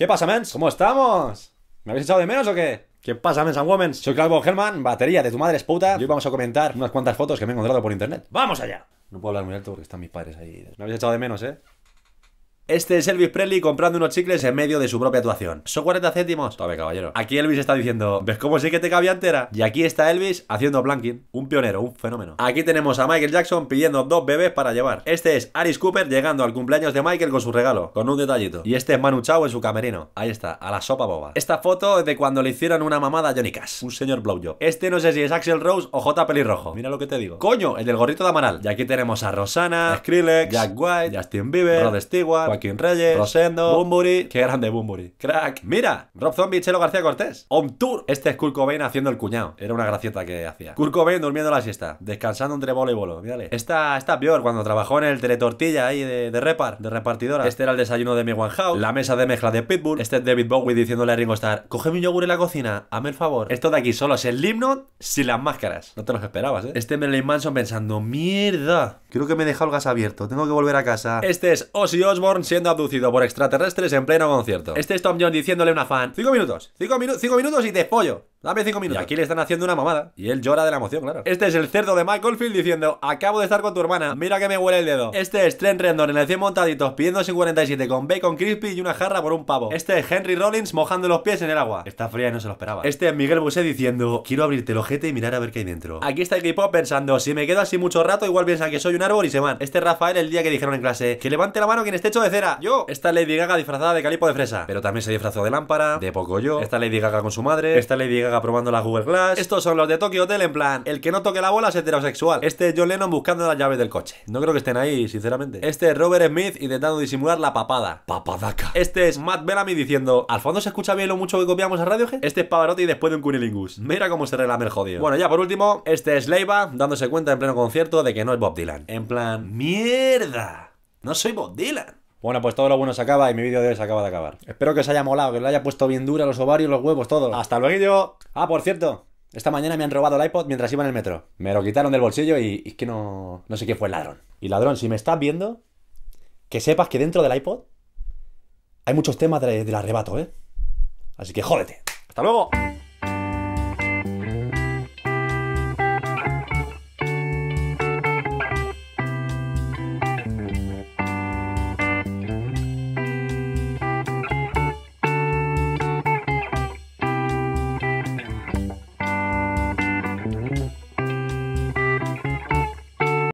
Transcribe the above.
¿Qué pasa, mens? ¿Cómo estamos? ¿Me habéis echado de menos o qué? ¿Qué pasa, mens and womens? Soy Calvo Germán, batería de tu madre es puta. Y hoy vamos a comentar unas cuantas fotos que me he encontrado por internet. ¡Vamos allá! No puedo hablar muy alto porque están mis padres ahí. Me habéis echado de menos, ¿eh? Este es Elvis Presley comprando unos chicles en medio de su propia actuación. Son 40 céntimos. Tome, caballero. Aquí Elvis está diciendo, ¿ves cómo sí que te cabía entera? Y aquí está Elvis haciendo planking. Un pionero, un fenómeno. Aquí tenemos a Michael Jackson pidiendo dos bebés para llevar. Este es Aris Cooper llegando al cumpleaños de Michael con su regalo, con un detallito. Y este es Manu Chao en su camerino. Ahí está, a la sopa boba. Esta foto es de cuando le hicieron una mamada a Johnny Cash. Un señor blowjob. Este no sé si es Axel Rose o J. Pelirrojo. Mira lo que te digo. ¡Coño! El del gorrito de Amaral. Y aquí tenemos a Rosana, Skrillex, Jack White, Justin Bieber, Rod Stewart, King Reyes, Rosendo, Bumburi. Qué grande Bumburi. Crack. Mira, Rob Zombie, Chelo García Cortés. On tour. Este es Kurt Cobain haciendo el cuñado. Era una gracieta que hacía. Kurt Cobain durmiendo la siesta, descansando entre bolo y bolo. Mírale. Esta, peor cuando trabajó en el teletortilla ahí de, de repar, de repartidora. Este era el desayuno de mi One La mesa de mezcla de Pitbull. Este es David Bowie diciéndole a Ringo Starr, Coge mi yogur en la cocina, hazme el favor. Esto de aquí solo es el himno sin las máscaras. No te lo esperabas, ¿eh? Este Merlin Manson pensando, mierda, Creo que me he dejado el gas abierto. Tengo que volver a casa. Este es Ozzy Osbourne siendo abducido por extraterrestres en pleno concierto. Este es Tom Jones diciéndole a una fan: Cinco minutos, cinco minutos! cinco minutos y te pollo. Dame cinco minutos. Y aquí le están haciendo una mamada. Y él llora de la emoción, claro. Este es el cerdo de Michael Field diciendo: Acabo de estar con tu hermana. Mira que me huele el dedo. Este es Trent Rendon en el 100 montaditos pidiendo 47 con bacon crispy y una jarra por un pavo. Este es Henry Rollins mojando los pies en el agua. Está fría y no se lo esperaba. Este es Miguel Buset diciendo: Quiero abrirte el ojete y mirar a ver qué hay dentro. Aquí está el Pop pensando: Si me quedo así mucho rato, igual piensa que soy un árbol y se van. Este es Rafael el día que dijeron en clase: Que levante la mano quien esté hecho de cera. Yo. Esta Lady Gaga disfrazada de calipo de fresa. Pero también se disfrazó de lámpara, de poco yo. Esta Lady Gaga con su madre. Esta Lady Gaga probando la Google Glass. Estos son los de Tokyo Hotel en plan, el que no toque la bola es heterosexual. Este es John Lennon buscando las llaves del coche. No creo que estén ahí, sinceramente. Este es Robert Smith intentando disimular la papada. Papadaca. Este es Matt Bellamy diciendo, ¿al fondo se escucha bien lo mucho que copiamos a radio. Este es Pavarotti después de un Cunilingus. Mira cómo se relame el jodido. Bueno, ya por último, este es Leiva dándose cuenta en pleno concierto de que no es Bob Dylan. En plan, mierda. No soy Bob Dylan. Bueno, pues todo lo bueno se acaba y mi vídeo de hoy se acaba de acabar. Espero que os haya molado, que lo haya puesto bien dura los ovarios, los huevos, todo. ¡Hasta luego! Ah, por cierto, esta mañana me han robado el iPod mientras iba en el metro. Me lo quitaron del bolsillo y, es que no, no sé quién fue el ladrón. Y ladrón, si me estás viendo, que sepas que dentro del iPod hay muchos temas del arrebato, ¿eh? Así que jódete. ¡Hasta luego!